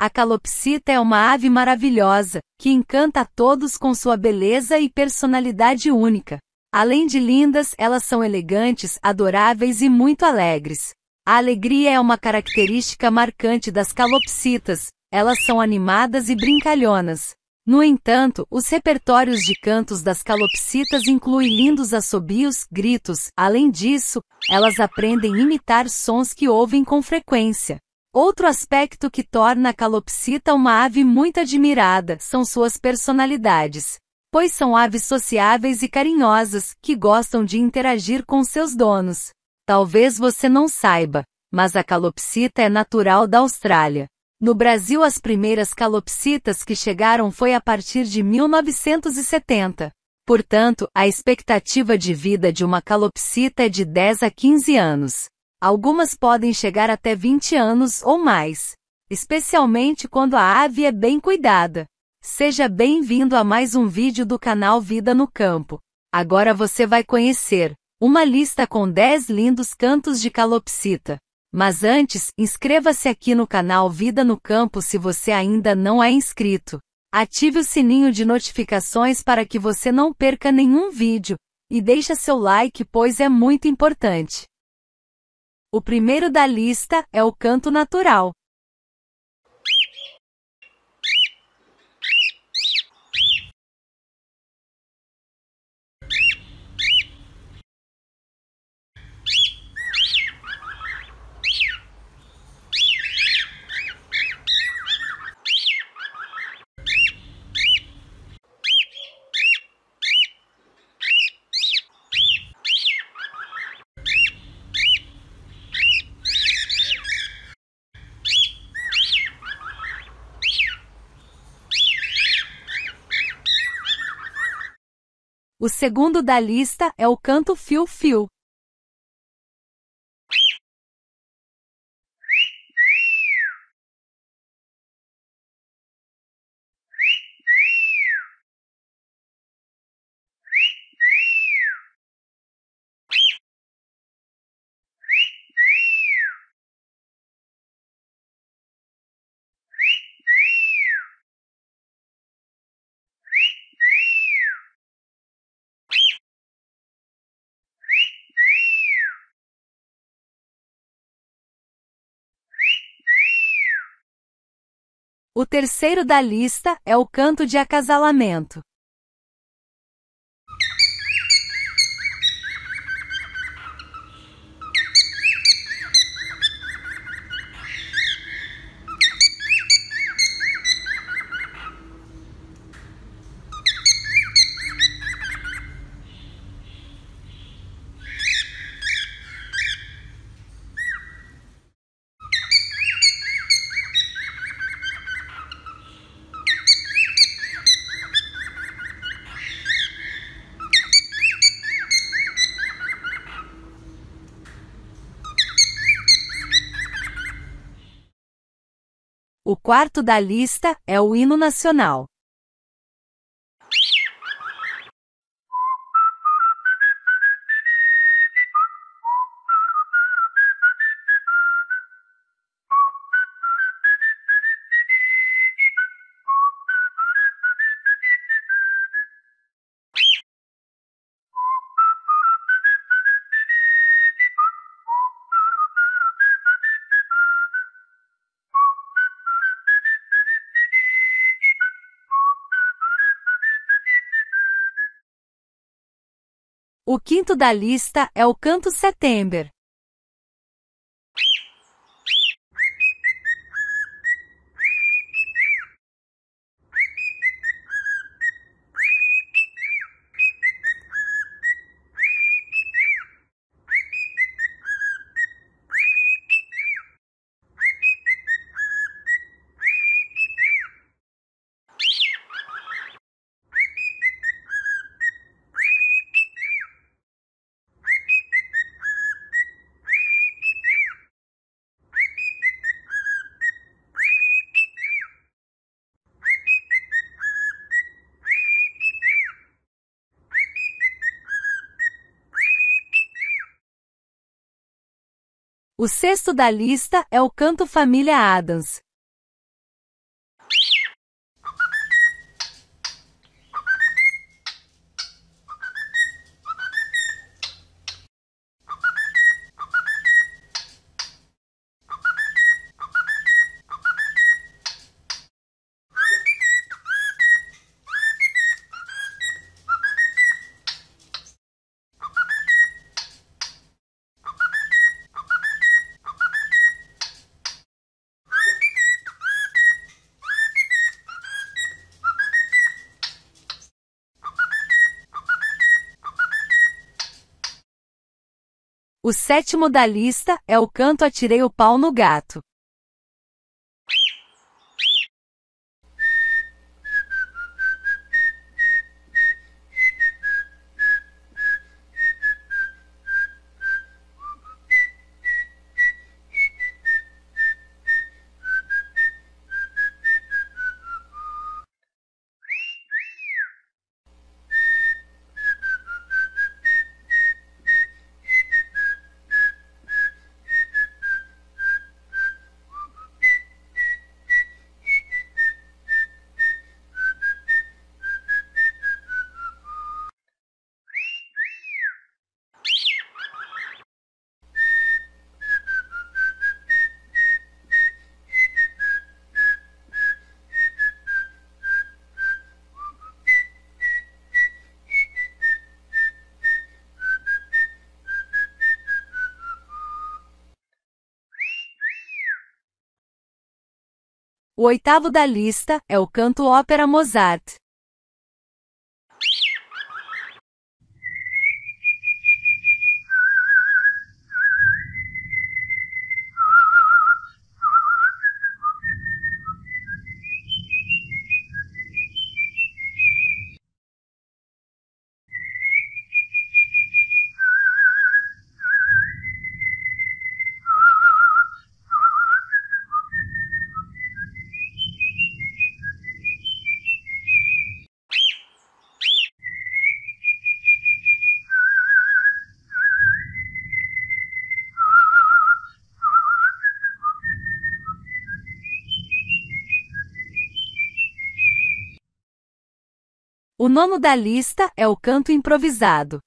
A calopsita é uma ave maravilhosa, que encanta a todos com sua beleza e personalidade única. Além de lindas, elas são elegantes, adoráveis e muito alegres. A alegria é uma característica marcante das calopsitas, elas são animadas e brincalhonas. No entanto, os repertórios de cantos das calopsitas incluem lindos assobios, gritos. Além disso, elas aprendem a imitar sons que ouvem com frequência. Outro aspecto que torna a calopsita uma ave muito admirada são suas personalidades, pois são aves sociáveis e carinhosas que gostam de interagir com seus donos. Talvez você não saiba, mas a calopsita é natural da Austrália. No Brasil, as primeiras calopsitas que chegaram foi a partir de 1970. Portanto, a expectativa de vida de uma calopsita é de 10 a 15 anos. Algumas podem chegar até 20 anos ou mais, especialmente quando a ave é bem cuidada. Seja bem-vindo a mais um vídeo do canal Vida no Campo. Agora você vai conhecer uma lista com 10 lindos cantos de calopsita. Mas antes, inscreva-se aqui no canal Vida no Campo se você ainda não é inscrito. Ative o sininho de notificações para que você não perca nenhum vídeo e deixe seu like pois é muito importante. O primeiro da lista é o canto natural. O segundo da lista é o canto fio-fio, O terceiro da lista é o canto de acasalamento. O quarto da lista é o hino nacional. O quinto da lista é o Canto September. O sexto da lista é o canto Família Adams, O sétimo da lista é o canto Atirei o pau no gato. O oitavo da lista é o canto ópera Mozart. O nono da lista é o canto improvisado.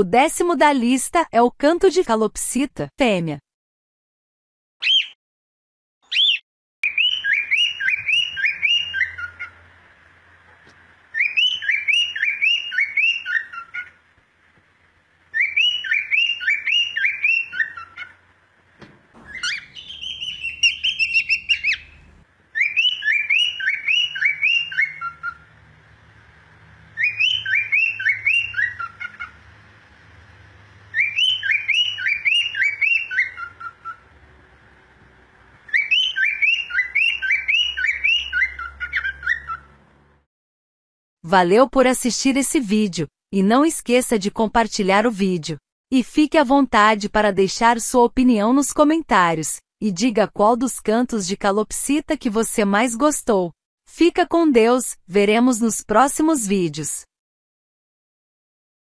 O décimo da lista é o canto de calopsita, fêmea. Valeu por assistir esse vídeo, e não esqueça de compartilhar o vídeo. E fique à vontade para deixar sua opinião nos comentários, e diga qual dos cantos de calopsita que você mais gostou. Fica com Deus, veremos nos próximos vídeos.